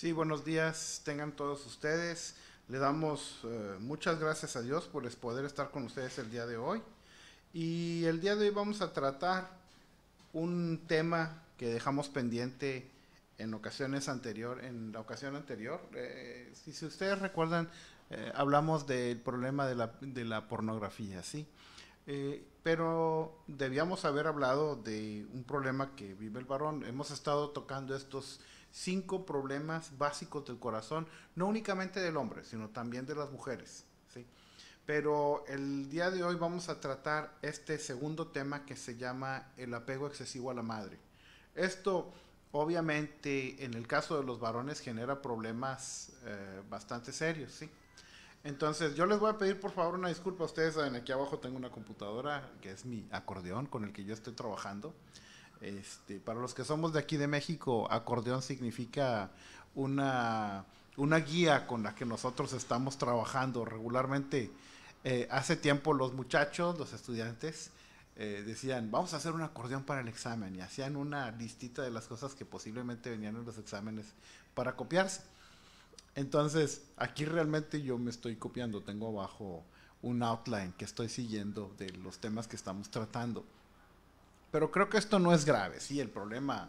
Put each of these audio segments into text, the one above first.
Sí, buenos días, tengan todos ustedes. Le damos eh, muchas gracias a Dios por poder estar con ustedes el día de hoy. Y el día de hoy vamos a tratar un tema que dejamos pendiente en ocasiones anterior, en la ocasión anterior. Eh, si, ustedes recuerdan, eh, hablamos del problema de la, pornografía, ¿sí? pero debíamos haber hablado de un problema que vive el varón. Hemos estado tocando estos cinco problemas básicos del corazón, no únicamente del hombre, sino también de las mujeres. ¿sí? Pero el día de hoy vamos a tratar este segundo tema que se llama el apego excesivo a la madre. Esto obviamente en el caso de los varones genera problemas eh, bastante serios, ¿sí? Entonces, yo les voy a pedir por favor una disculpa. Ustedes saben, aquí abajo tengo una computadora que es mi acordeón con el que yo estoy trabajando. Este, para los que somos de aquí de México, acordeón significa una, guía con la que nosotros estamos trabajando regularmente. Eh, hace tiempo los muchachos, los estudiantes, eh, decían, vamos a hacer un acordeón para el examen, y hacían una listita de las cosas que posiblemente venían en los exámenes para copiarse. Entonces, aquí realmente yo me estoy copiando, tengo abajo un outline que estoy siguiendo de los temas que estamos tratando. Pero creo que esto no es grave, sí, el problema,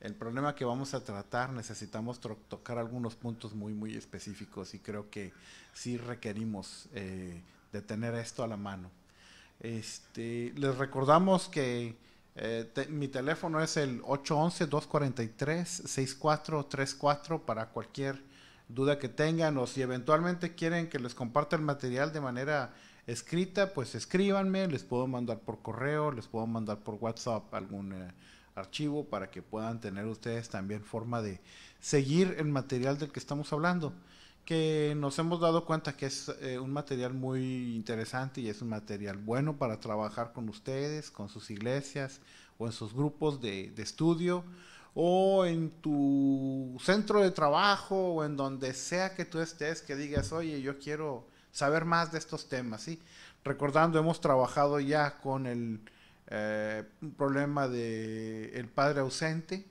el problema que vamos a tratar, necesitamos tocar algunos puntos muy, muy específicos y creo que sí requerimos eh, de tener esto a la mano. Este, les recordamos que eh, mi teléfono es el 811-243-6434 para cualquier duda que tengan o si eventualmente quieren que les comparta el material de manera escrita, pues escríbanme, les puedo mandar por correo, les puedo mandar por WhatsApp algún eh, archivo para que puedan tener ustedes también forma de seguir el material del que estamos hablando, que nos hemos dado cuenta que es eh, un material muy interesante y es un material bueno para trabajar con ustedes, con sus iglesias o en sus grupos de, de estudio o en tu centro de trabajo o en donde sea que tú estés que digas, oye, yo quiero saber más de estos temas, ¿sí? Recordando, hemos trabajado ya con el eh, problema de el padre ausente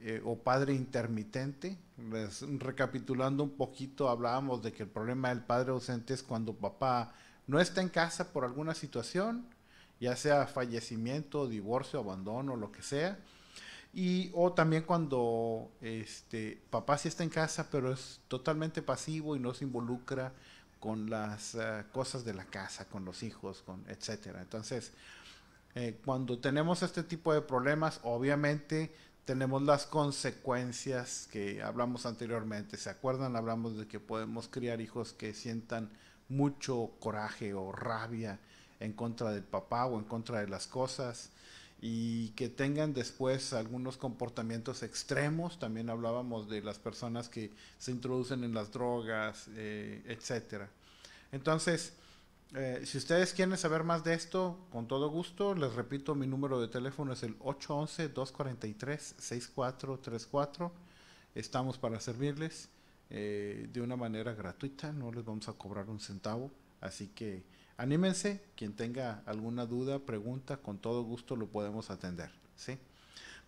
eh, o padre intermitente. Pues, recapitulando un poquito, hablábamos de que el problema del padre ausente es cuando papá no está en casa por alguna situación, ya sea fallecimiento, divorcio, abandono, lo que sea. Y, o también cuando este, papá sí está en casa, pero es totalmente pasivo y no se involucra con las eh, cosas de la casa, con los hijos, con etcétera. Entonces, eh, cuando tenemos este tipo de problemas, obviamente tenemos las consecuencias que hablamos anteriormente. ¿Se acuerdan? Hablamos de que podemos criar hijos que sientan mucho coraje o rabia en contra del papá o en contra de las cosas y que tengan después algunos comportamientos extremos. También hablábamos de las personas que se introducen en las drogas, eh, etcétera. Entonces, eh, si ustedes quieren saber más de esto, con todo gusto, les repito, mi número de teléfono es el 811-243-6434. Estamos para servirles eh, de una manera gratuita, no les vamos a cobrar un centavo. Así que anímense, quien tenga alguna duda, pregunta, con todo gusto lo podemos atender. ¿sí?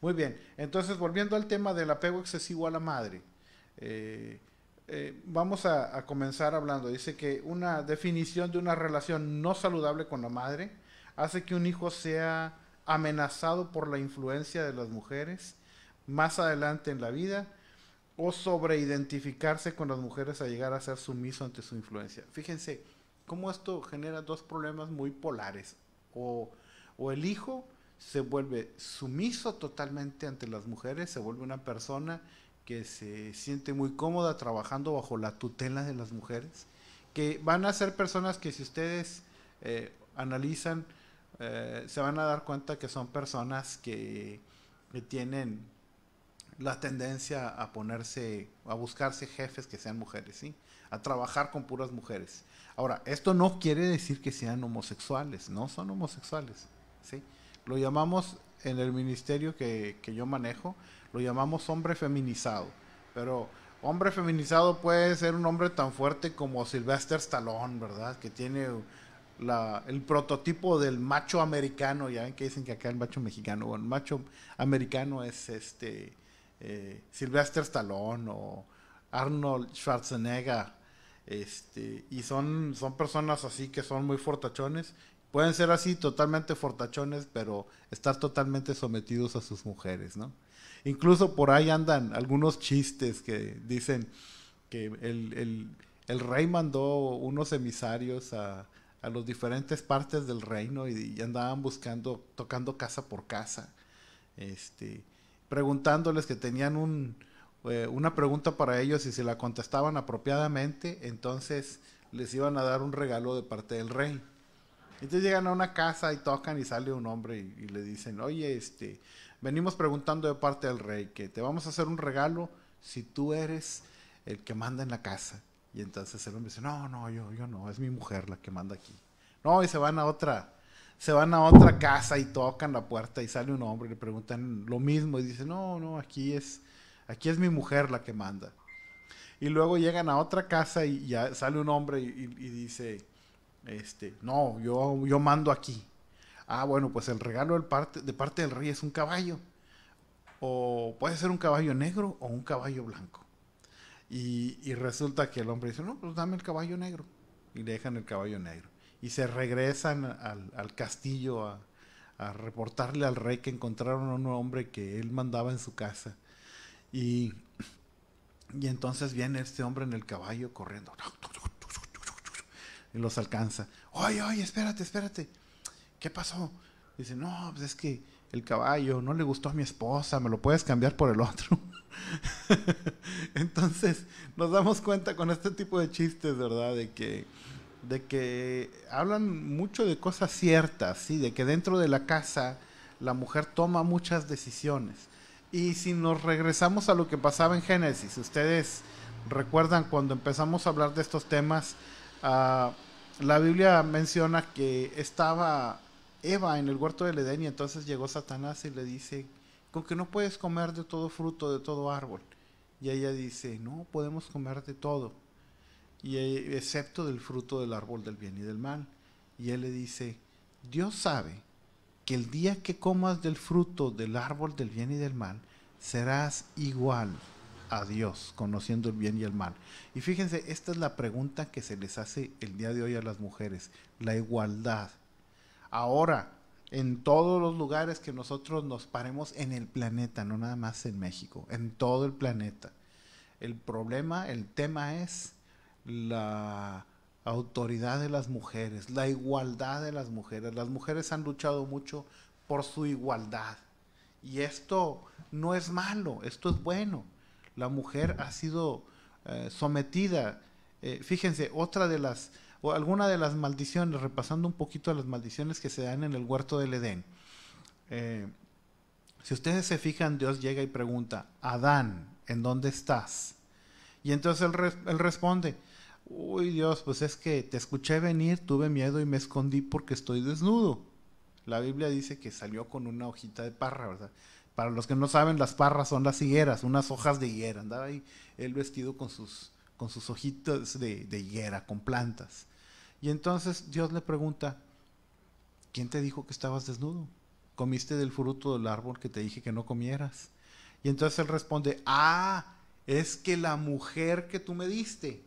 Muy bien, entonces volviendo al tema del apego excesivo a la madre. Eh, eh, vamos a, comenzar hablando. Dice que una definición de una relación no saludable con la madre hace que un hijo sea amenazado por la influencia de las mujeres más adelante en la vida o sobreidentificarse con las mujeres a llegar a ser sumiso ante su influencia. Fíjense cómo esto genera dos problemas muy polares. O, o el hijo se vuelve sumiso totalmente ante las mujeres, se vuelve una persona que se siente muy cómoda trabajando bajo la tutela de las mujeres, que van a ser personas que si ustedes eh, analizan, eh, se van a dar cuenta que son personas que, tienen la tendencia a ponerse, a buscarse jefes que sean mujeres, ¿sí? A trabajar con puras mujeres. Ahora, esto no quiere decir que sean homosexuales, no son homosexuales, ¿sí? Lo llamamos en el ministerio que, que yo manejo, lo llamamos hombre feminizado. Pero hombre feminizado puede ser un hombre tan fuerte como Sylvester Stallone, ¿verdad? Que tiene el prototipo del macho americano. Ya ven que dicen que acá el macho mexicano, el macho americano es este eh, Sylvester Stallone o Arnold Schwarzenegger. Este, y son, son personas así que son muy fortachones. Pueden ser así totalmente fortachones, pero estar totalmente sometidos a sus mujeres, ¿no? Incluso por ahí andan algunos chistes que dicen que el, rey mandó unos emisarios a, a las diferentes partes del reino y, andaban buscando, tocando casa por casa, este, preguntándoles que tenían un, eh, una pregunta para ellos y si la contestaban apropiadamente, entonces les iban a dar un regalo de parte del rey. Entonces llegan a una casa y tocan y sale un hombre y le dicen, oye, este, venimos preguntando de parte del rey que te vamos a hacer un regalo si tú eres el que manda en la casa. Y entonces el hombre dice, no, no, yo, yo no, es mi mujer la que manda aquí. No, y se van a otra, se van a otra casa y tocan la puerta y sale un hombre y le preguntan lo mismo y dice, no, no, aquí es, aquí es mi mujer la que manda. Y luego llegan a otra casa y ya sale un hombre y, y dice, este, no, yo, yo mando aquí ah, bueno, pues el regalo de parte del rey es un caballo. O puede ser un caballo negro o un caballo blanco. Y, resulta que el hombre dice, no, pues dame el caballo negro. Y le dejan el caballo negro. Y se regresan al, castillo a, reportarle al rey que encontraron a un hombre que él mandaba en su casa. Y, entonces viene este hombre en el caballo corriendo. Y los alcanza. Oye, oye, espérate, espérate. ¿qué pasó? Dice, no, pues es que el caballo no le gustó a mi esposa, me lo puedes cambiar por el otro. Entonces, nos damos cuenta con este tipo de chistes, ¿verdad? De que, de que hablan mucho de cosas ciertas, ¿sí? De que dentro de la casa la mujer toma muchas decisiones. Y si nos regresamos a lo que pasaba en Génesis, ustedes recuerdan cuando empezamos a hablar de estos temas, ah, la Biblia menciona que estaba Eva en el huerto del Edén y entonces llegó Satanás y le dice, con que no puedes comer de todo fruto, de todo árbol. Y ella dice, no, podemos comer de todo, y e, excepto del fruto del árbol del bien y del mal. Y él le dice, Dios sabe que el día que comas del fruto del árbol del bien y del mal, serás igual a Dios, conociendo el bien y el mal. Y fíjense, esta es la pregunta que se les hace el día de hoy a las mujeres, la igualdad ahora en todos los lugares que nosotros nos paremos en el planeta, no nada más en México, en todo el planeta. El problema, el tema es la autoridad de las mujeres, la igualdad de las mujeres. Las mujeres han luchado mucho por su igualdad. Y esto no es malo, esto es bueno. La mujer ha sido eh, sometida. Eh, fíjense, otra de las o alguna de las maldiciones, repasando un poquito las maldiciones que se dan en el huerto del Edén. Eh, si ustedes se fijan, Dios llega y pregunta, Adán, ¿en dónde estás? Y entonces él, responde, uy Dios, pues es que te escuché venir, tuve miedo y me escondí porque estoy desnudo. La Biblia dice que salió con una hojita de parra, ¿verdad? Para los que no saben, las parras son las higueras, unas hojas de higuera. Andaba ahí él vestido con sus, con sus hojitas de, de higuera, con plantas. Y entonces Dios le pregunta, ¿quién te dijo que estabas desnudo? Comiste del fruto del árbol que te dije que no comieras. Y entonces él responde, ah, es que la mujer que tú me diste.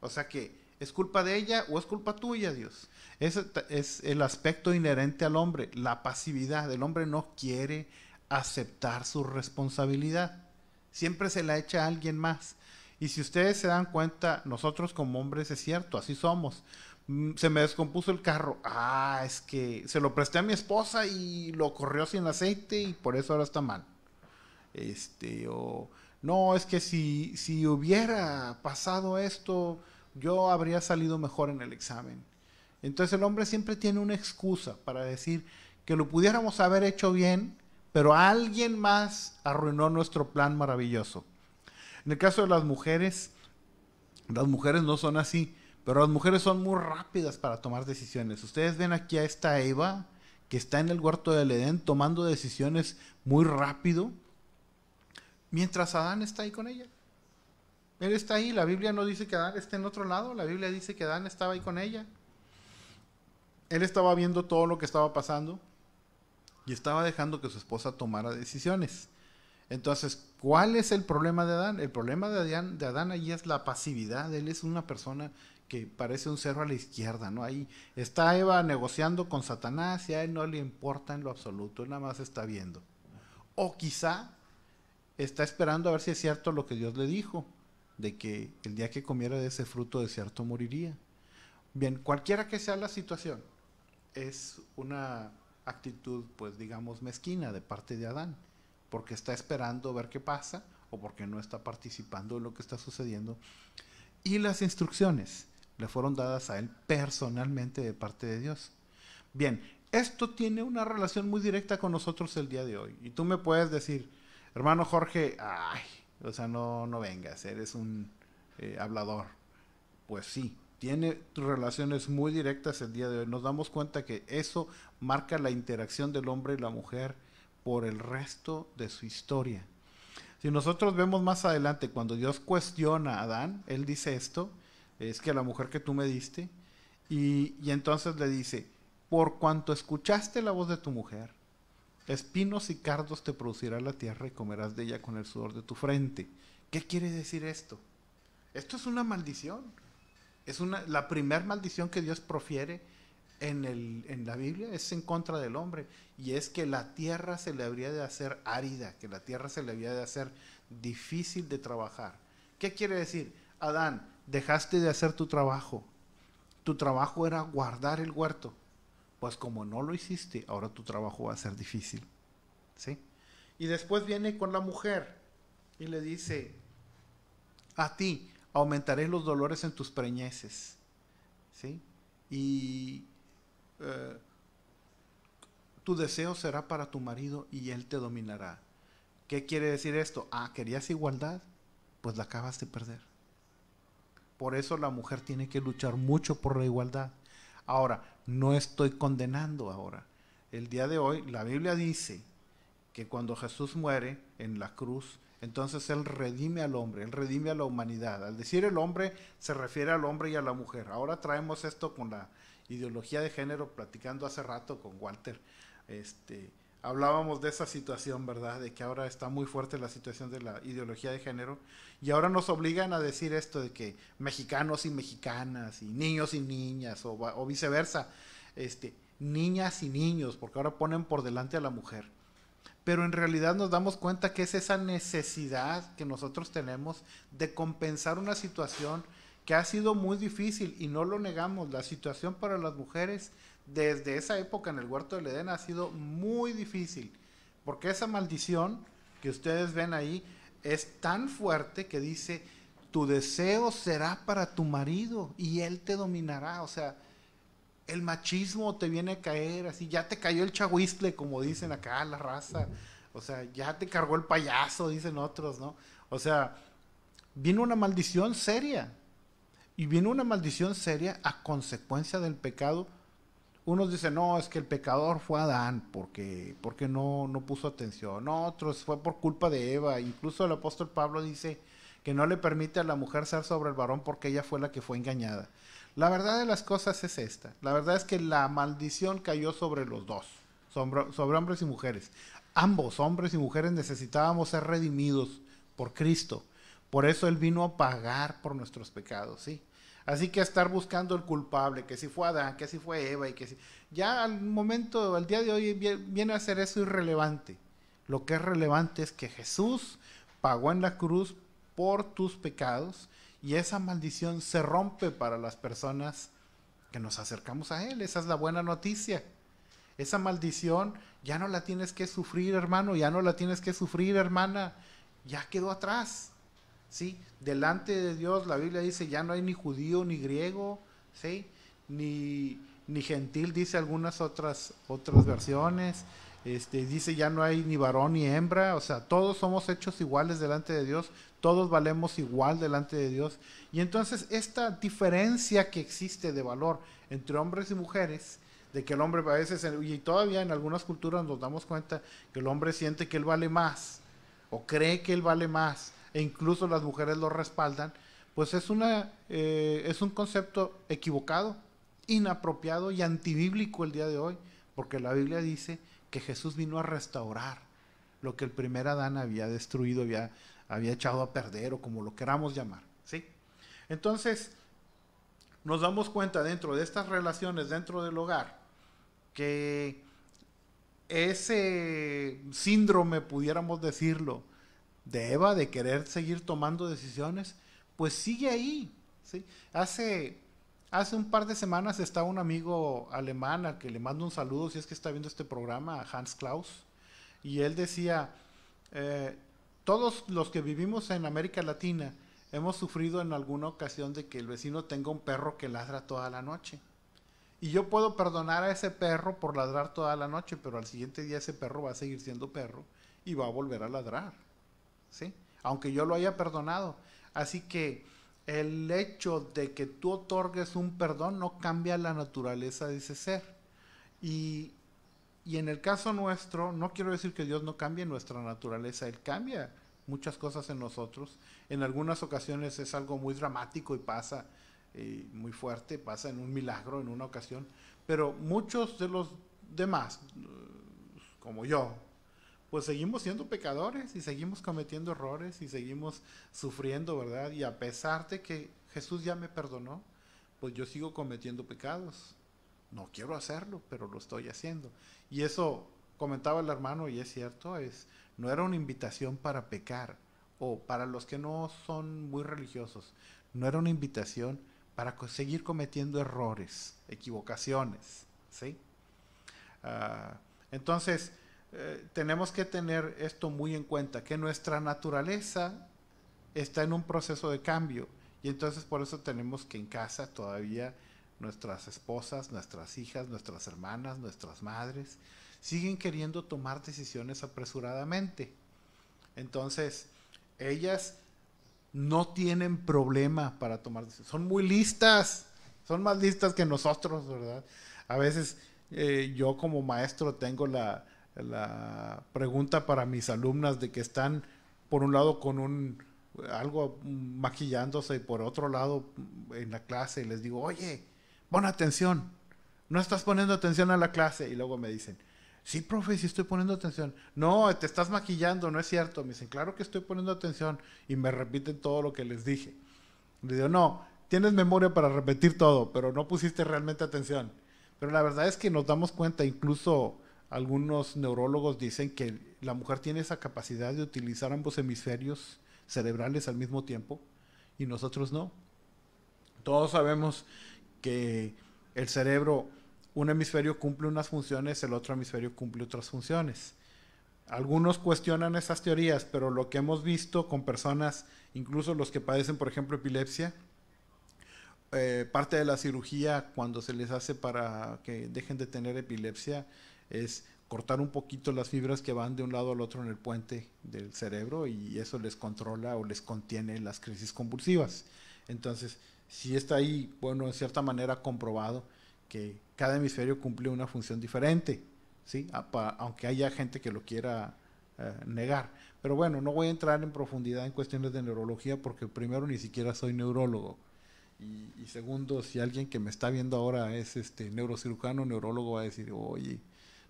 O sea que, ¿es culpa de ella o es culpa tuya, Dios? Ese es el aspecto inherente al hombre, la pasividad. El hombre no quiere aceptar su responsabilidad. Siempre se la echa a alguien más. Y si ustedes se dan cuenta, nosotros como hombres es cierto, así somos. Mm, se me descompuso el carro. Ah, es que se lo presté a mi esposa y lo corrió sin aceite y por eso ahora está mal. Este, o no, es que si, si hubiera pasado esto, yo habría salido mejor en el examen. Entonces el hombre siempre tiene una excusa para decir que lo pudiéramos haber hecho bien, pero alguien más arruinó nuestro plan maravilloso. En el caso de las mujeres, las mujeres no son así, pero las mujeres son muy rápidas para tomar decisiones. Ustedes ven aquí a esta Eva que está en el huerto del Edén tomando decisiones muy rápido, mientras Adán está ahí con ella. Él está ahí, la Biblia no dice que Adán esté en otro lado, la Biblia dice que Adán estaba ahí con ella. Él estaba viendo todo lo que estaba pasando y estaba dejando que su esposa tomara decisiones. Entonces, ¿cuál es el problema de Adán? El problema de Adán, de Adán ahí es la pasividad. Él es una persona que parece un cerro a la izquierda, ¿no? Ahí está Eva negociando con Satanás y a él no le importa en lo absoluto, él nada más está viendo. O quizá está esperando a ver si es cierto lo que Dios le dijo, de que el día que comiera de ese fruto de cierto moriría. Bien, cualquiera que sea la situación, es una actitud, pues digamos, mezquina de parte de Adán porque está esperando ver qué pasa o porque no está participando en lo que está sucediendo. Y las instrucciones le fueron dadas a él personalmente de parte de Dios. Bien, esto tiene una relación muy directa con nosotros el día de hoy. Y tú me puedes decir, hermano Jorge, ay, o sea, no, no vengas, eres un eh, hablador. Pues sí, tiene relaciones muy directas el día de hoy. Nos damos cuenta que eso marca la interacción del hombre y la mujer por el resto de su historia. Si nosotros vemos más adelante, cuando Dios cuestiona a Adán, él dice esto, es que la mujer que tú me diste, y, entonces le dice, por cuanto escuchaste la voz de tu mujer, espinos y cardos te producirá la tierra y comerás de ella con el sudor de tu frente. ¿Qué quiere decir esto? Esto es una maldición. Es una, la primera maldición que Dios profiere en, el, en la Biblia es en contra del hombre. Y es que la tierra se le habría de hacer árida, que la tierra se le habría de hacer difícil de trabajar. ¿Qué quiere decir? Adán, dejaste de hacer tu trabajo. Tu trabajo era guardar el huerto. Pues como no lo hiciste, ahora tu trabajo va a ser difícil. ¿Sí? Y después viene con la mujer y le dice, a ti aumentaré los dolores en tus preñeces. ¿Sí? Y eh, tu deseo será para tu marido y él te dominará. ¿Qué quiere decir esto? Ah, querías igualdad, pues la acabas de perder. Por eso la mujer tiene que luchar mucho por la igualdad. Ahora, no estoy condenando ahora. El día de hoy la Biblia dice que cuando Jesús muere en la cruz, entonces Él redime al hombre, Él redime a la humanidad. Al decir el hombre se refiere al hombre y a la mujer. Ahora traemos esto con la ideología de género, platicando hace rato con Walter, este, hablábamos de esa situación, ¿verdad? De que ahora está muy fuerte la situación de la ideología de género y ahora nos obligan a decir esto de que mexicanos y mexicanas y niños y niñas o, viceversa, este, niñas y niños, porque ahora ponen por delante a la mujer. Pero en realidad nos damos cuenta que es esa necesidad que nosotros tenemos de compensar una situación que ha sido muy difícil y no lo negamos, la situación para las mujeres desde esa época en el huerto del Edén ha sido muy difícil, porque esa maldición que ustedes ven ahí es tan fuerte que dice, tu deseo será para tu marido y él te dominará, o sea, el machismo te viene a caer, así ya te cayó el chahuistle, como dicen acá la raza, o sea, ya te cargó el payaso, dicen otros, ¿no? O sea, viene una maldición seria, y viene una maldición seria a consecuencia del pecado. Unos dicen, no, es que el pecador fue Adán porque, porque no, no puso atención. Otros fue por culpa de Eva. Incluso el apóstol Pablo dice que no le permite a la mujer ser sobre el varón porque ella fue la que fue engañada. La verdad de las cosas es esta. La verdad es que la maldición cayó sobre los dos, sobre hombres y mujeres. Ambos, hombres y mujeres, necesitábamos ser redimidos por Cristo. Por eso Él vino a pagar por nuestros pecados, ¿sí? Así que estar buscando el culpable, que si fue Adán, que si fue Eva y que si... Ya al momento, al día de hoy, viene a ser eso irrelevante. Lo que es relevante es que Jesús pagó en la cruz por tus pecados y esa maldición se rompe para las personas que nos acercamos a Él. Esa es la buena noticia. Esa maldición ya no la tienes que sufrir, hermano, ya no la tienes que sufrir, hermana, ya quedó atrás. ¿sí? Delante de Dios la Biblia dice, ya no hay ni judío ni griego, ¿sí? Ni, gentil, dice algunas otras, otras versiones. Este, dice ya no hay ni varón ni hembra, o sea, todos somos hechos iguales delante de Dios, todos valemos igual delante de Dios. Y entonces esta diferencia que existe de valor entre hombres y mujeres, de que el hombre a veces, y todavía en algunas culturas nos damos cuenta que el hombre siente que él vale más, o cree que él vale más, e incluso las mujeres lo respaldan, pues es, una, eh, es un concepto equivocado, inapropiado y antibíblico el día de hoy, porque la Biblia dice que Jesús vino a restaurar lo que el primer Adán había destruido, había, había echado a perder o como lo queramos llamar. ¿sí? Entonces, nos damos cuenta dentro de estas relaciones, dentro del hogar, que ese síndrome, pudiéramos decirlo, de Eva de querer seguir tomando decisiones, pues sigue ahí. ¿sí? Hace, hace un par de semanas estaba un amigo alemán al que le mando un saludo si es que está viendo este programa, Hans Klaus, y él decía, eh, todos los que vivimos en América Latina hemos sufrido en alguna ocasión de que el vecino tenga un perro que ladra toda la noche. Y yo puedo perdonar a ese perro por ladrar toda la noche, pero al siguiente día ese perro va a seguir siendo perro y va a volver a ladrar. Aunque yo lo haya perdonado. Así que el hecho de que tú otorgues un perdón no cambia la naturaleza de ese ser. Y, en el caso nuestro, no quiero decir que Dios no cambie nuestra naturaleza, Él cambia muchas cosas en nosotros. En algunas ocasiones es algo muy dramático y pasa eh, muy fuerte, pasa en un milagro, en una ocasión. Pero muchos de los demás, como yo, pues seguimos siendo pecadores y seguimos cometiendo errores y seguimos sufriendo, ¿verdad? Y a pesar de que Jesús ya me perdonó, pues yo sigo cometiendo pecados. No quiero hacerlo, pero lo estoy haciendo. Y eso comentaba el hermano y es cierto, es no era una invitación para pecar o para los que no son muy religiosos, no era una invitación para seguir cometiendo errores, equivocaciones, ¿sí? Ah, entonces, eh, tenemos que tener esto muy en cuenta, que nuestra naturaleza está en un proceso de cambio. Y entonces por eso tenemos que en casa todavía nuestras esposas, nuestras hijas, nuestras hermanas, nuestras madres, siguen queriendo tomar decisiones apresuradamente. Entonces, ellas no tienen problema para tomar decisiones. Son muy listas, son más listas que nosotros, ¿verdad? A veces eh, yo como maestro tengo la, la pregunta para mis alumnas de que están por un lado con un algo maquillándose y por otro lado en la clase y les digo, oye, pon atención, no estás poniendo atención a la clase y luego me dicen, sí, profe, sí estoy poniendo atención, no, te estás maquillando, no es cierto, me dicen, claro que estoy poniendo atención y me repiten todo lo que les dije. Le digo, no, tienes memoria para repetir todo, pero no pusiste realmente atención. Pero la verdad es que nos damos cuenta incluso algunos neurólogos dicen que la mujer tiene esa capacidad de utilizar ambos hemisferios cerebrales al mismo tiempo y nosotros no. Todos sabemos que el cerebro, un hemisferio cumple unas funciones, el otro hemisferio cumple otras funciones. Algunos cuestionan esas teorías, pero lo que hemos visto con personas, incluso los que padecen, por ejemplo, epilepsia, eh, parte de la cirugía cuando se les hace para que dejen de tener epilepsia es cortar un poquito las fibras que van de un lado al otro en el puente del cerebro y eso les controla o les contiene las crisis convulsivas. Entonces, si está ahí, bueno, en cierta manera comprobado que cada hemisferio cumple una función diferente, ¿sí? aunque haya gente que lo quiera eh, negar. Pero bueno, no voy a entrar en profundidad en cuestiones de neurología porque primero ni siquiera soy neurólogo. Y, y segundo, si alguien que me está viendo ahora es este neurocirujano, neurólogo, va a decir, oye,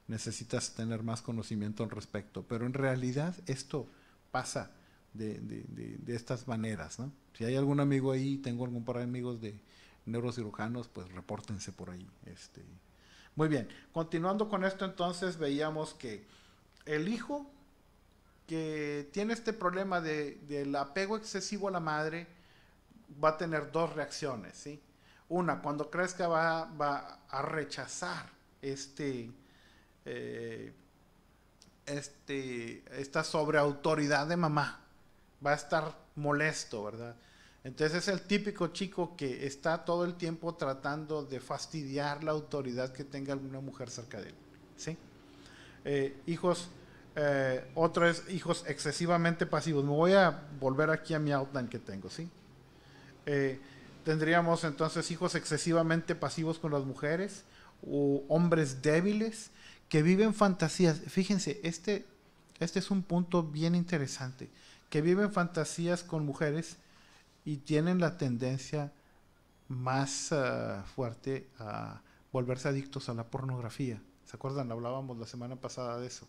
necesitas tener más conocimiento al respecto. Pero en realidad esto pasa de, estas maneras. ¿no? Si hay algún amigo ahí, tengo algún par de amigos de neurocirujanos, pues repórtense por ahí. Este. Muy bien, continuando con esto entonces veíamos que el hijo que tiene este problema del apego excesivo a la madre va a tener dos reacciones. ¿sí? Una, cuando crezca va, va a rechazar este, eh, este, autoridad autoridad de mamá. Va a estar molesto, ¿verdad? Entonces es el típico chico que está todo el tiempo tratando de fastidiar la autoridad que tenga alguna mujer cerca de él. ¿sí? Eh, hijos, otros eh, otro es hijos excesivamente pasivos. Me voy a volver aquí a mi outline que tengo. ¿sí? Eh, tendríamos entonces hijos excesivamente pasivos con las mujeres o hombres débiles que viven fantasías. Fíjense, este, este es un punto bien interesante, que viven fantasías con mujeres y tienen la tendencia más ah, fuerte a volverse adictos a la pornografía. ¿Se acuerdan? Hablábamos la semana pasada de eso.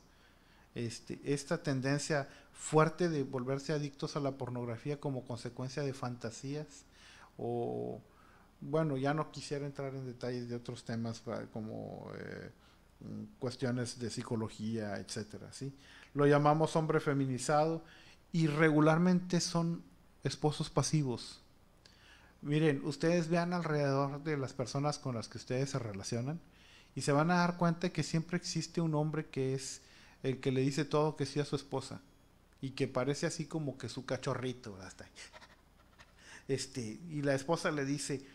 Este, esta tendencia fuerte de volverse adictos a la pornografía como consecuencia de fantasías o, bueno, ya no quisiera entrar en detalles de otros temas ah, como... Eh, cuestiones de psicología, etcétera, ¿sí? Lo llamamos hombre feminizado y regularmente son esposos pasivos. Miren, ustedes vean alrededor de las personas con las que ustedes se relacionan y se van a dar cuenta que siempre existe un hombre que es el que le dice todo que sea a su esposa y que parece así como que su cachorrito este y la esposa le dice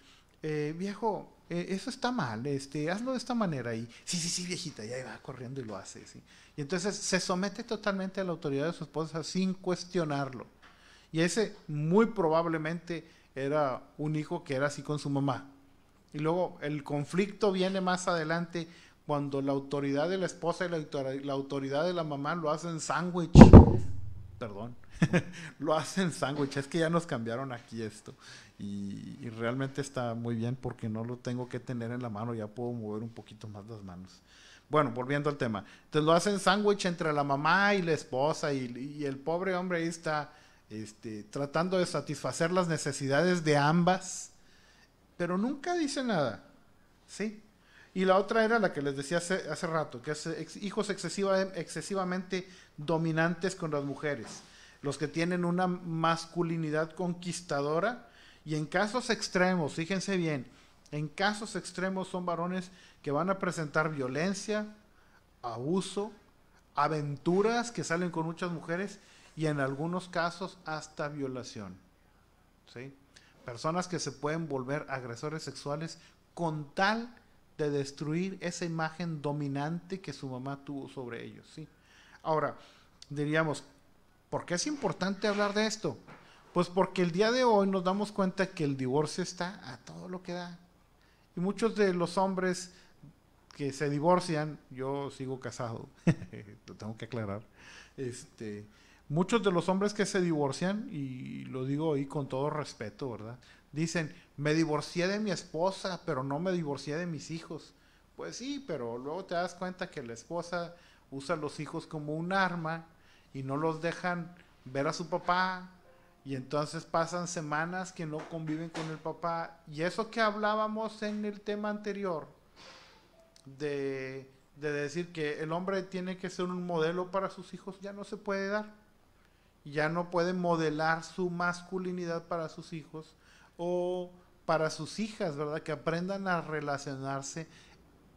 eh, viejo eh, eso está mal, este, hazlo de esta manera. Y sí, sí, sí, viejita, ya va corriendo y lo hace. ¿sí? Y entonces se somete totalmente a la autoridad de su esposa sin cuestionarlo. Y ese muy probablemente era un hijo que era así con su mamá. Y luego el conflicto viene más adelante cuando la autoridad de la esposa y la autoridad de la mamá lo hacen sándwich perdón, lo hacen sándwich, es que ya nos cambiaron aquí esto. Y, realmente está muy bien porque no lo tengo que tener en la mano, ya puedo mover un poquito más las manos. Bueno, volviendo al tema. Entonces lo hacen sándwich entre la mamá y la esposa y, el pobre hombre ahí está este, tratando de satisfacer las necesidades de ambas, pero nunca dice nada. ¿Sí? Y la otra era la que les decía hace, rato, que es hijos excesiva, excesivamente dominantes con las mujeres, los que tienen una masculinidad conquistadora y en casos extremos, fíjense bien, en casos extremos son varones que van a presentar violencia, abuso, aventuras que salen con muchas mujeres y en algunos casos hasta violación. ¿sí? Personas que se pueden volver agresores sexuales con tal de destruir esa imagen dominante que su mamá tuvo sobre ellos. ¿sí? Ahora, diríamos, ¿por qué es importante hablar de esto? Pues porque el día de hoy nos damos cuenta que el divorcio está a todo lo que da. Y muchos de los hombres que se divorcian, yo sigo casado, lo tengo que aclarar, este, muchos de los hombres que se divorcian, y lo digo hoy con todo respeto, ¿verdad? Dicen, me divorcié de mi esposa, pero no me divorcié de mis hijos. Pues sí, pero luego te das cuenta que la esposa usa a los hijos como un arma y no los dejan ver a su papá. Y entonces pasan semanas que no conviven con el papá. Y eso que hablábamos en el tema anterior, de, de decir que el hombre tiene que ser un modelo para sus hijos, ya no se puede dar. Ya no puede modelar su masculinidad para sus hijos o para sus hijas, ¿verdad? Que aprendan a relacionarse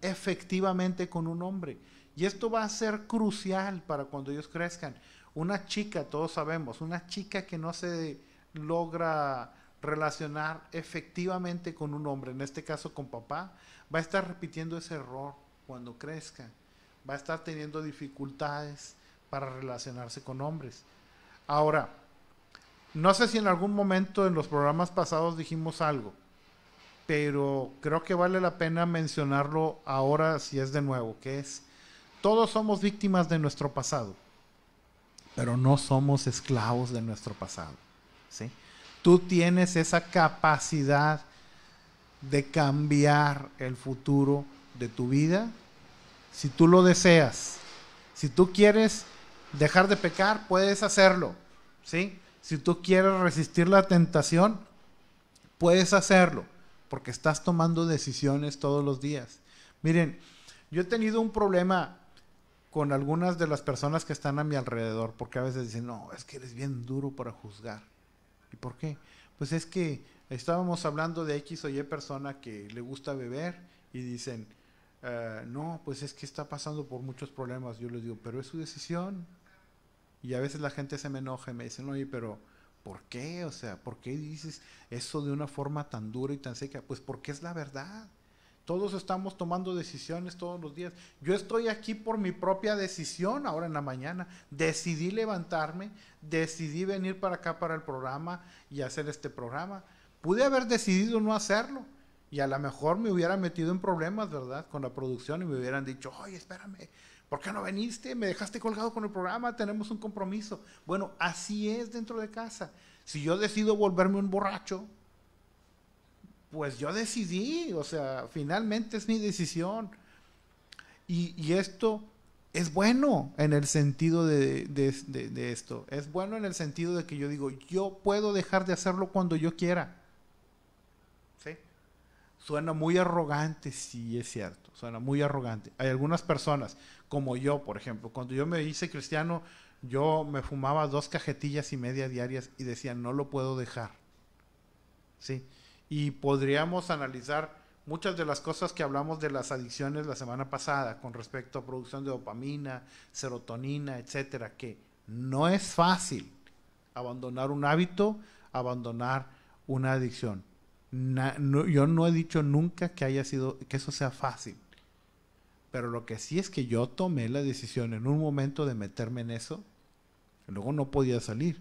efectivamente con un hombre. Y esto va a ser crucial para cuando ellos crezcan. Una chica, todos sabemos, una chica que no se logra relacionar efectivamente con un hombre, en este caso con papá, va a estar repitiendo ese error cuando crezca. Va a estar teniendo dificultades para relacionarse con hombres. Ahora, no sé si en algún momento en los programas pasados dijimos algo, pero creo que vale la pena mencionarlo ahora si es de nuevo, que es, todos somos víctimas de nuestro pasado, pero no somos esclavos de nuestro pasado. ¿sí? Tú tienes esa capacidad de cambiar el futuro de tu vida si tú lo deseas. Si tú quieres dejar de pecar, puedes hacerlo, ¿sí? Si tú quieres resistir la tentación, puedes hacerlo, porque estás tomando decisiones todos los días. Miren, yo he tenido un problema con algunas de las personas que están a mi alrededor, porque a veces dicen, no, es que eres bien duro para juzgar. ¿Y por qué? Pues es que estábamos hablando de X o Y persona que le gusta beber y dicen, eh, no, pues es que está pasando por muchos problemas. Yo les digo, pero es su decisión, y a veces la gente se me enoja y me dicen, oye, pero ¿por qué? O sea, ¿por qué dices eso de una forma tan dura y tan seca? Pues porque es la verdad. Todos estamos tomando decisiones todos los días. Yo estoy aquí por mi propia decisión ahora en la mañana. Decidí levantarme, decidí venir para acá para el programa y hacer este programa. Pude haber decidido no hacerlo y a lo mejor me hubiera metido en problemas, ¿verdad? Con la producción y me hubieran dicho, oye, espérame, ¿Por qué no veniste? Me dejaste colgado con el programa, tenemos un compromiso. Bueno, así es dentro de casa. Si yo decido volverme un borracho, pues yo decidí, o sea, finalmente es mi decisión. Y, esto es bueno en el sentido de, de, esto. Es bueno en el sentido de que yo digo, yo puedo dejar de hacerlo cuando yo quiera. ¿Sí? Suena muy arrogante, sí es cierto, suena muy arrogante. Hay algunas personas, como yo, por ejemplo. Cuando yo me hice cristiano, yo me fumaba dos cajetillas y media diarias y decía, no lo puedo dejar. ¿Sí? Y podríamos analizar muchas de las cosas que hablamos de las adicciones la semana pasada con respecto a producción de dopamina, serotonina, etcétera, que no es fácil abandonar un hábito, abandonar una adicción. yo no he dicho nunca que haya sido que eso sea fácil. Pero lo que sí es que yo tomé la decisión en un momento de meterme en eso, luego no podía salir.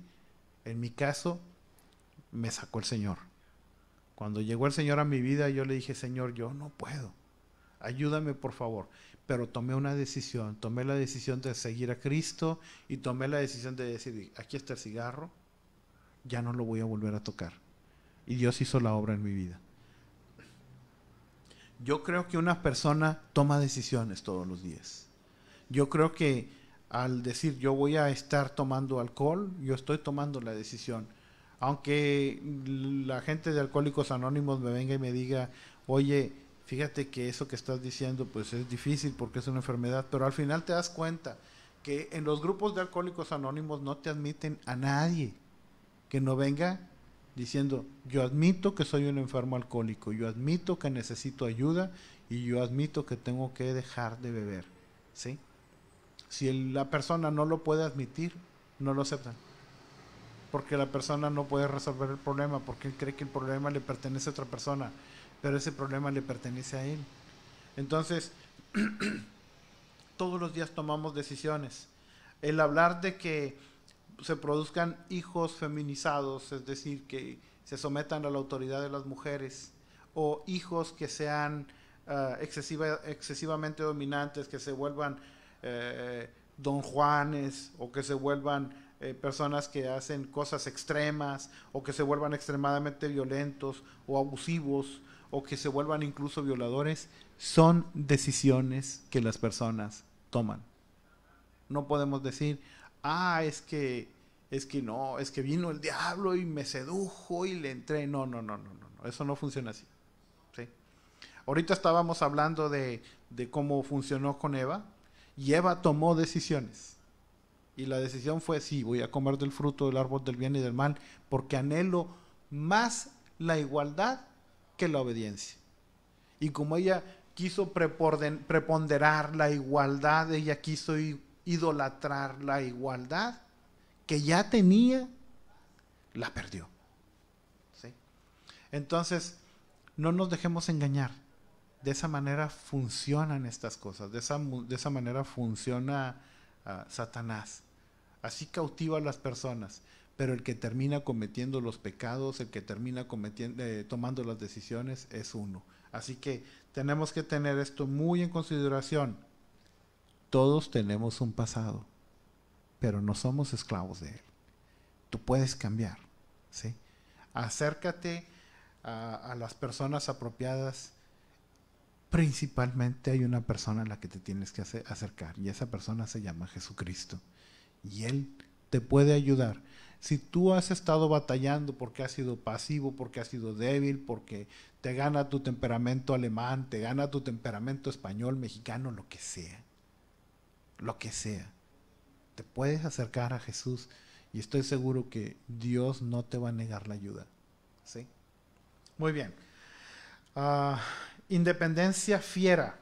En mi caso, me sacó el Señor. Cuando llegó el Señor a mi vida, yo le dije, Señor, yo no puedo. Ayúdame, por favor. Pero tomé una decisión. Tomé la decisión de seguir a Cristo y tomé la decisión de decir, aquí está el cigarro, ya no lo voy a volver a tocar. Y Dios hizo la obra en mi vida. Yo creo que una persona toma decisiones todos los días. Yo creo que al decir yo voy a estar tomando alcohol, yo estoy tomando la decisión. Aunque la gente de Alcohólicos Anónimos me venga y me diga, oye, fíjate que eso que estás diciendo pues es difícil porque es una enfermedad, pero al final te das cuenta que en los grupos de Alcohólicos Anónimos no te admiten a nadie que no venga diciendo, yo admito que soy un enfermo alcohólico, yo admito que necesito ayuda y yo admito que tengo que dejar de beber. ¿Sí? Si la persona no lo puede admitir, no lo aceptan. Porque la persona no puede resolver el problema, porque él cree que el problema le pertenece a otra persona, pero ese problema le pertenece a él. Entonces, todos los días tomamos decisiones. El hablar de que se produzcan hijos feminizados, es decir, que se sometan a la autoridad de las mujeres, o hijos que sean eh, excesivamente dominantes, que se vuelvan eh, don Juanes, o que se vuelvan eh, personas que hacen cosas extremas, o que se vuelvan extremadamente violentos o abusivos, o que se vuelvan incluso violadores, son decisiones que las personas toman. No podemos decir, ah, es que, es que no, es que vino el diablo y me sedujo y le entré. No, no, no, no, no, eso no funciona así. Ahorita estábamos hablando de, de cómo funcionó con Eva y Eva tomó decisiones. Y la decisión fue, sí, voy a comer del fruto del árbol del bien y del mal, porque anhelo más la igualdad que la obediencia. Y como ella quiso preponderar la igualdad, ella quiso idolatrar la igualdad que ya tenía, la perdió. Entonces, no nos dejemos engañar. De esa manera funcionan estas cosas, de esa, de esa manera funciona ah, Satanás. Así cautiva a las personas, pero el que termina cometiendo los pecados, el que termina cometiendo, eh, tomando las decisiones es uno. Así que tenemos que tener esto muy en consideración. Todos tenemos un pasado, pero no somos esclavos de él. Tú puedes cambiar, ¿sí? Acércate a, las personas apropiadas. Principalmente hay una persona a la que te tienes que acercar y esa persona se llama Jesucristo. Y Él te puede ayudar. Si tú has estado batallando porque has sido pasivo, porque has sido débil, porque te gana tu temperamento alemán, te gana tu temperamento español, mexicano, lo que sea, lo que sea. Te puedes acercar a Jesús y estoy seguro que Dios no te va a negar la ayuda. ¿Sí? Muy bien. Ah, independencia fiera.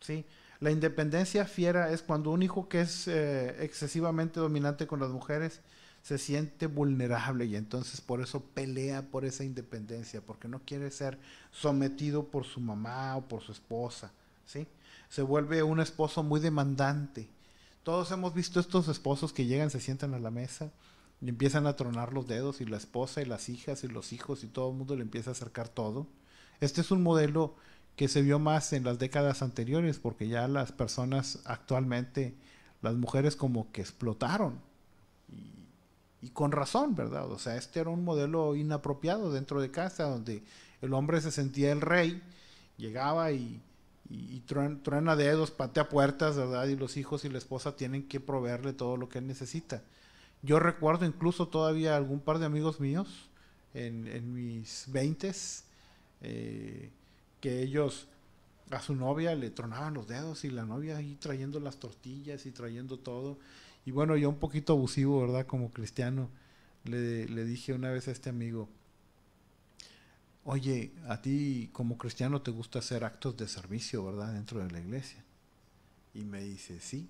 ¿Sí? La independencia fiera es cuando un hijo que es eh, excesivamente dominante con las mujeres se siente vulnerable y entonces por eso pelea por esa independencia, porque no quiere ser sometido por su mamá o por su esposa. Se vuelve un esposo muy demandante. Todos hemos visto estos esposos que llegan, se sientan a la mesa y empiezan a tronar los dedos y la esposa y las hijas y los hijos y todo el mundo le empieza a acercar todo. Este es un modelo que se vio más en las décadas anteriores porque ya las personas actualmente, las mujeres como que explotaron y, y con razón, ¿verdad? O sea, este era un modelo inapropiado dentro de casa donde el hombre se sentía el rey, llegaba y y, truena, dedos, patea puertas, ¿verdad? Y los hijos y la esposa tienen que proveerle todo lo que él necesita. Yo recuerdo incluso todavía algún par de amigos míos en, mis veintes eh, que ellos a su novia le tronaban los dedos y la novia ahí trayendo las tortillas y trayendo todo. Y bueno, yo un poquito abusivo, ¿verdad? Como cristiano, le, le dije una vez a este amigo, Oye, a ti como cristiano te gusta hacer actos de servicio, ¿verdad? Dentro de la iglesia. Y me dice, sí.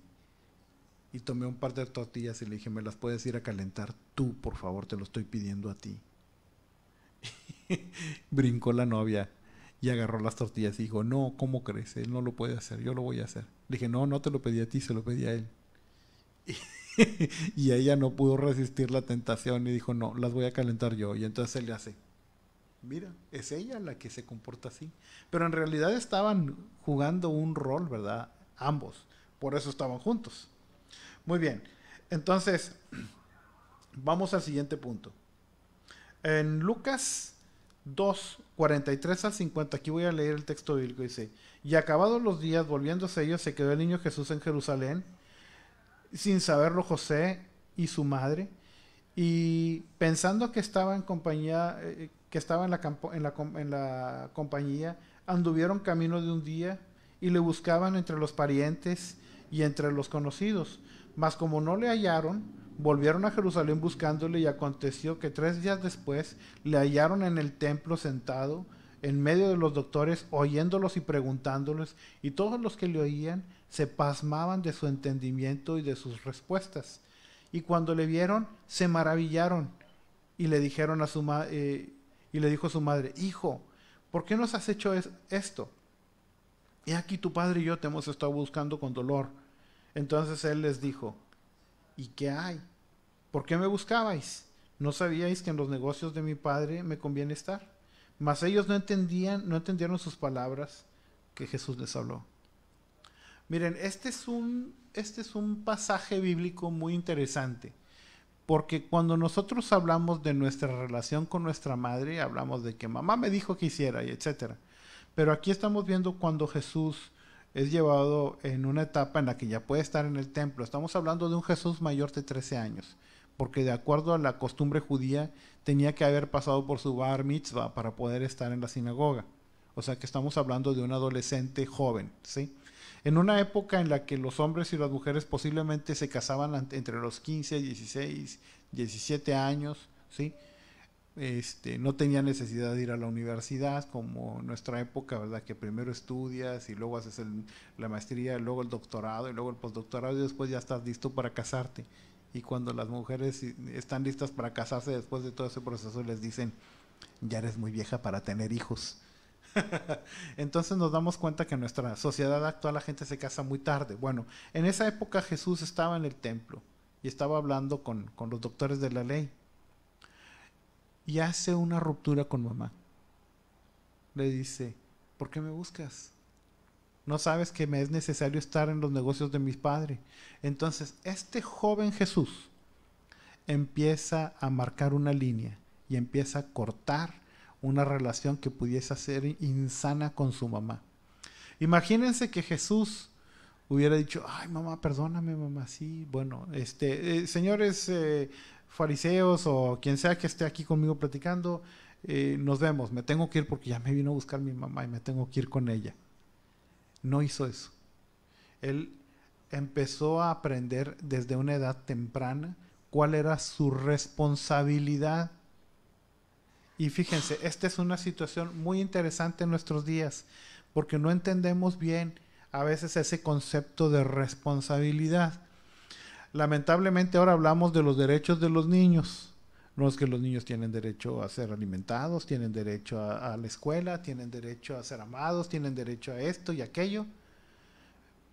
Y tomé un par de tortillas y le dije, ¿me las puedes ir a calentar tú, por favor? Te lo estoy pidiendo a ti. Brincó la novia y agarró las tortillas y dijo, no, ¿cómo crees? Él no lo puede hacer, yo lo voy a hacer. Le dije, no, no te lo pedí a ti, se lo pedí a él. y ella no pudo resistir la tentación y dijo, no, las voy a calentar yo. Y entonces él le hace mira, es ella la que se comporta así. Pero en realidad estaban jugando un rol, ¿verdad? Ambos. Por eso estaban juntos. Muy bien. Entonces, vamos al siguiente punto. En Lucas 2, 43 al 50, aquí voy a leer el texto bíblico, dice, y acabados los días, volviéndose ellos, se quedó el niño Jesús en Jerusalén, sin saberlo José y su madre, y pensando que estaba en compañía, eh, que estaba en la, en la, en la compañía anduvieron camino de un día y le buscaban entre los parientes y entre los conocidos. Mas como no le hallaron, volvieron a Jerusalén buscándole y aconteció que tres días después le hallaron en el templo sentado en medio de los doctores, oyéndolos y preguntándoles, y todos los que le oían se pasmaban de su entendimiento y de sus respuestas. Y cuando le vieron, se maravillaron y le dijeron a su madre, eh, y le dijo a su madre, hijo, ¿por qué nos has hecho esto? Y aquí tu padre y yo te hemos estado buscando con dolor. Entonces él les dijo, ¿y qué hay? ¿Por qué me buscabais? ¿No sabíais que en los negocios de mi padre me conviene estar? Mas ellos no entendían, no entendieron sus palabras que Jesús les habló. Miren, este es un, este es un pasaje bíblico muy interesante. Porque cuando nosotros hablamos de nuestra relación con nuestra madre, hablamos de que mamá me dijo que hiciera y etcétera. Pero aquí estamos viendo cuando Jesús es llevado en una etapa en la que ya puede estar en el templo. Estamos hablando de un Jesús mayor de 13 años, porque de acuerdo a la costumbre judía tenía que haber pasado por su bar mitzvah para poder estar en la sinagoga. O sea que estamos hablando de un adolescente joven, ¿sí? en una época en la que los hombres y las mujeres posiblemente se casaban entre los 15, 16, 17 años, ¿sí? Este, no tenía necesidad de ir a la universidad como en nuestra época, ¿verdad? Que primero estudias y luego haces la maestría, luego el doctorado y luego el postdoctorado y después ya estás listo para casarte. Y cuando las mujeres están listas para casarse después de todo ese proceso les dicen, ya eres muy vieja para tener hijos. Entonces nos damos cuenta que en nuestra sociedad actual la gente se casa muy tarde. Bueno, en esa época Jesús estaba en el templo y estaba hablando con, los doctores de la ley. Y hace una ruptura con mamá. Le dice, ¿por qué me buscas? No sabes que me es necesario estar en los negocios de mis padres. Entonces, este joven Jesús empieza a marcar una línea y empieza a cortar una relación que pudiese ser insana con su mamá. Imagínense que Jesús hubiera dicho, ay mamá, perdóname mamá, sí, bueno, este, eh, señores eh, fariseos o quien sea que esté aquí conmigo platicando, eh, nos vemos, me tengo que ir porque ya me vino a buscar mi mamá y me tengo que ir con ella. No hizo eso. Él empezó a aprender desde una edad temprana cuál era su responsabilidad y fíjense, esta es una situación muy interesante en nuestros días, porque no entendemos bien a veces ese concepto de responsabilidad. Lamentablemente ahora hablamos de los derechos de los niños. No es que los niños tienen derecho a ser alimentados, tienen derecho a, la escuela, tienen derecho a ser amados, tienen derecho a esto y aquello.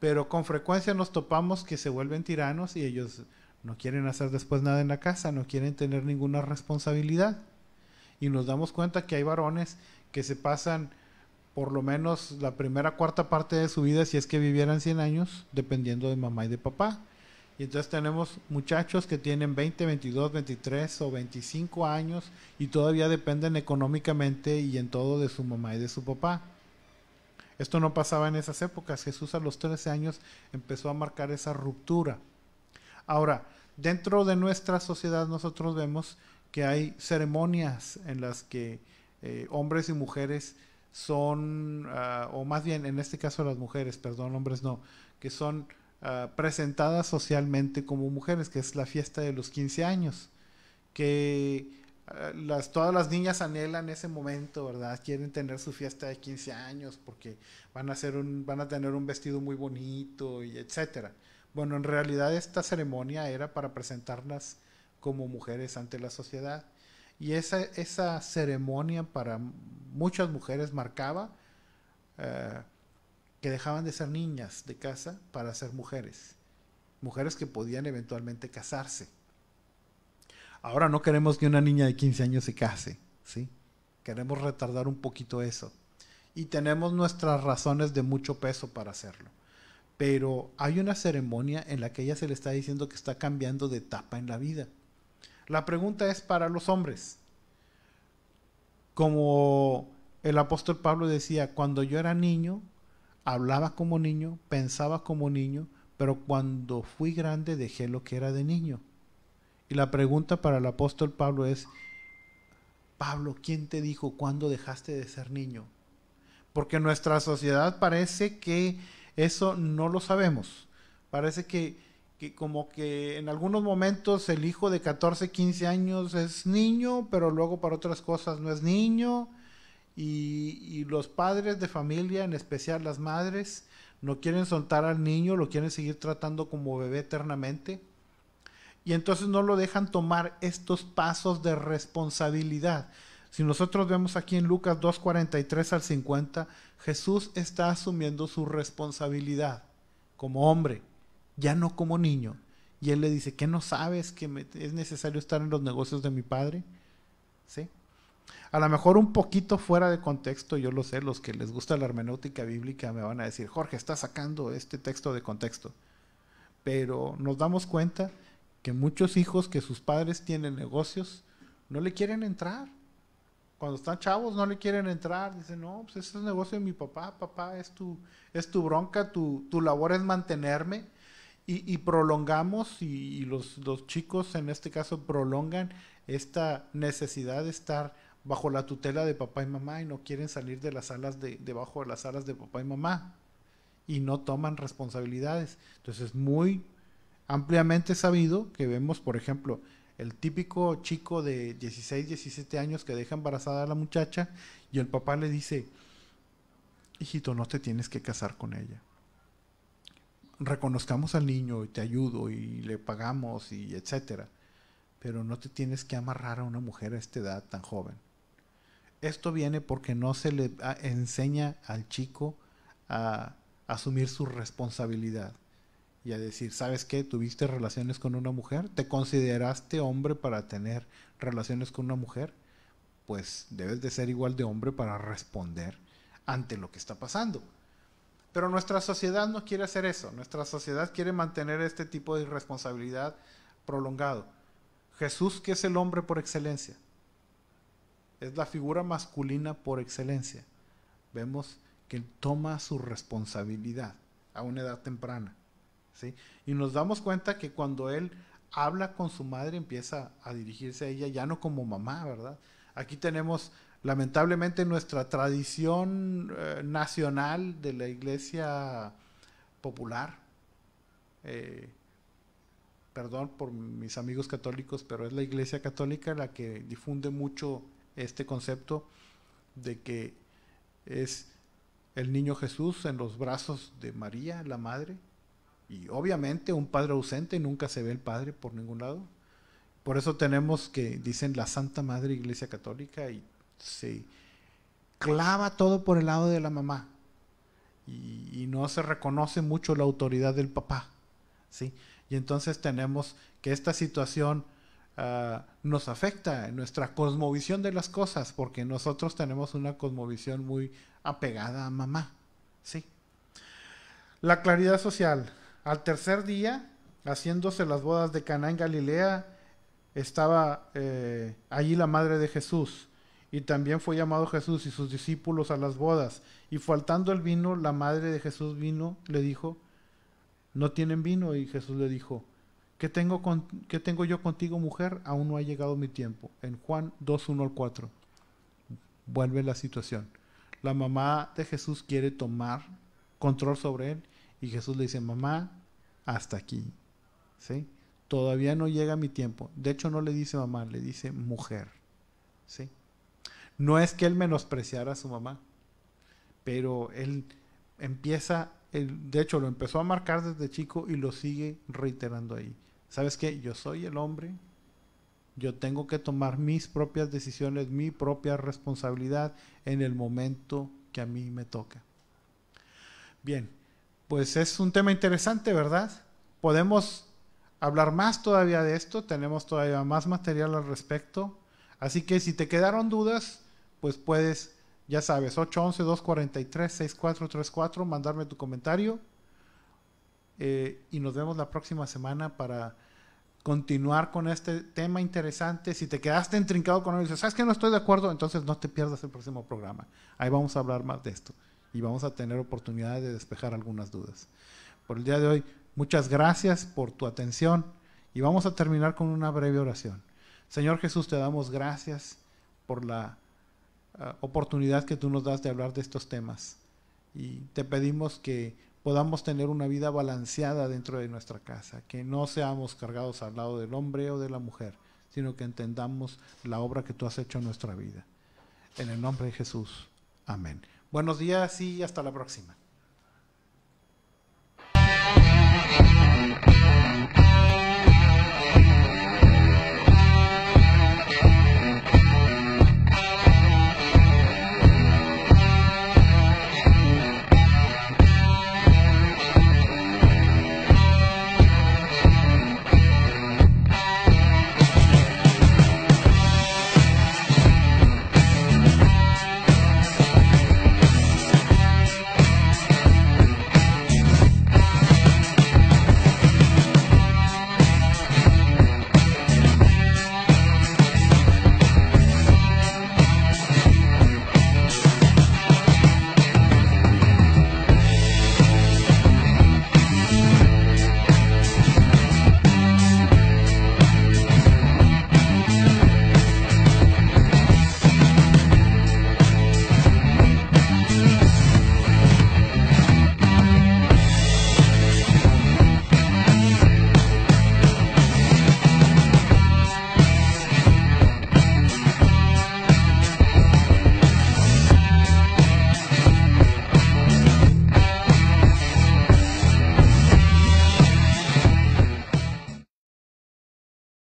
Pero con frecuencia nos topamos que se vuelven tiranos y ellos no quieren hacer después nada en la casa, no quieren tener ninguna responsabilidad y nos damos cuenta que hay varones que se pasan por lo menos la primera cuarta parte de su vida si es que vivieran 100 años, dependiendo de mamá y de papá. Y entonces tenemos muchachos que tienen 20, 22, 23 o 25 años y todavía dependen económicamente y en todo de su mamá y de su papá. Esto no pasaba en esas épocas. Jesús a los 13 años empezó a marcar esa ruptura. Ahora, dentro de nuestra sociedad nosotros vemos que hay ceremonias en las que eh, hombres y mujeres son, ah, o más bien en este caso las mujeres, perdón, hombres no, que son ah, presentadas socialmente como mujeres, que es la fiesta de los 15 años, que ah, las, todas las niñas anhelan ese momento, ¿verdad? Quieren tener su fiesta de 15 años porque van a, hacer un, van a tener un vestido muy bonito y etcétera. Bueno, en realidad esta ceremonia era para presentarlas como mujeres ante la sociedad. Y esa, esa ceremonia para muchas mujeres marcaba eh, que dejaban de ser niñas de casa para ser mujeres. Mujeres que podían eventualmente casarse. Ahora no queremos que una niña de 15 años se case, ¿sí? Queremos retardar un poquito eso. Y tenemos nuestras razones de mucho peso para hacerlo. Pero hay una ceremonia en la que ella se le está diciendo que está cambiando de etapa en la vida la pregunta es para los hombres. Como el apóstol Pablo decía, cuando yo era niño, hablaba como niño, pensaba como niño, pero cuando fui grande dejé lo que era de niño. Y la pregunta para el apóstol Pablo es, Pablo, ¿quién te dijo cuándo dejaste de ser niño? Porque nuestra sociedad parece que eso no lo sabemos. Parece que que como que en algunos momentos el hijo de 14, 15 años es niño, pero luego para otras cosas no es niño. Y, los padres de familia, en especial las madres, no quieren soltar al niño, lo quieren seguir tratando como bebé eternamente. Y entonces no lo dejan tomar estos pasos de responsabilidad. Si nosotros vemos aquí en Lucas 2.43 al 50, Jesús está asumiendo su responsabilidad como hombre ya no como niño. Y él le dice, ¿qué no sabes que es necesario estar en los negocios de mi padre? ¿Sí? A lo mejor un poquito fuera de contexto, yo lo sé, los que les gusta la hermenéutica bíblica me van a decir, Jorge, está sacando este texto de contexto. Pero nos damos cuenta que muchos hijos que sus padres tienen negocios no le quieren entrar. Cuando están chavos no le quieren entrar, dicen, no, pues ese es el negocio de mi papá, papá, es tu, es tu bronca, tu, tu labor es mantenerme y, prolongamos y, los, los, chicos en este caso prolongan esta necesidad de estar bajo la tutela de papá y mamá y no quieren salir de las alas de, debajo de las alas de papá y mamá y no toman responsabilidades. Entonces es muy ampliamente sabido que vemos, por ejemplo, el típico chico de 16, 17 años que deja embarazada a la muchacha y el papá le dice, hijito, no te tienes que casar con ella reconozcamos al niño y te ayudo y le pagamos y etcétera. Pero no te tienes que amarrar a una mujer a esta edad tan joven. Esto viene porque no se le ah, enseña al chico a asumir su responsabilidad y a decir, ¿sabes qué? ¿Tuviste relaciones con una mujer? ¿Te consideraste hombre para tener relaciones con una mujer? Pues debes de ser igual de hombre para responder ante lo que está pasando. Pero nuestra sociedad no quiere hacer eso. Nuestra sociedad quiere mantener este tipo de irresponsabilidad prolongado. Jesús, que es el hombre por excelencia, es la figura masculina por excelencia. Vemos que toma su responsabilidad a una edad temprana. ¿sí? Y nos damos cuenta que cuando él habla con su madre, empieza a dirigirse a ella ya no como mamá, ¿verdad? Aquí tenemos lamentablemente nuestra tradición eh, nacional de la iglesia popular, eh, perdón por mis amigos católicos, pero es la iglesia católica la que difunde mucho este concepto de que es el niño Jesús en los brazos de María, la madre, y obviamente un padre ausente, nunca se ve el padre por ningún lado. Por eso tenemos que, dicen, la Santa Madre Iglesia Católica y clava todo por el lado de la mamá y, no se reconoce mucho la autoridad del papá. Y entonces tenemos que esta situación ah, nos afecta en nuestra cosmovisión de las cosas, porque nosotros tenemos una cosmovisión muy apegada a mamá. La claridad social. Al tercer día, haciéndose las bodas de Caná en Galilea, estaba eh, allí la madre de Jesús. Y también fue llamado Jesús y sus discípulos a las bodas. Y faltando el vino, la madre de Jesús vino, le dijo, no tienen vino. Y Jesús le dijo, ¿qué tengo, yo contigo, mujer? Aún no ha llegado mi tiempo. En Juan 2, 1 al 4. Vuelve la situación. La mamá de Jesús quiere tomar control sobre él. Y Jesús le dice, mamá, hasta aquí. ¿Sí? Todavía no llega mi tiempo. De hecho, no le dice mamá, le dice mujer. ¿Sí? No es que él menospreciara a su mamá, pero él empieza, de hecho lo empezó a marcar desde chico y lo sigue reiterando ahí. ¿Sabes qué? Yo soy el hombre, yo tengo que tomar mis propias decisiones, mi propia responsabilidad en el momento que a mí me toca. Bien, pues es un tema interesante, ¿verdad? Podemos hablar más todavía de esto, tenemos todavía más material al respecto, así que si te quedaron dudas, pues puedes, ya sabes, 811-243-6434, mandarme tu comentario. Eh, y nos vemos la próxima semana para continuar con este tema interesante. Si te quedaste entrincado con él y dices, ¿sabes que no estoy de acuerdo? Entonces no te pierdas el próximo programa. Ahí vamos a hablar más de esto y vamos a tener oportunidad de despejar algunas dudas. Por el día de hoy, muchas gracias por tu atención y vamos a terminar con una breve oración. Señor Jesús, te damos gracias por la Ah, oportunidad que tú nos das de hablar de estos temas. Y te pedimos que podamos tener una vida balanceada dentro de nuestra casa, que no seamos cargados al lado del hombre o de la mujer, sino que entendamos la obra que tú has hecho en nuestra vida. En el nombre de Jesús. Amén. Buenos días y hasta la próxima.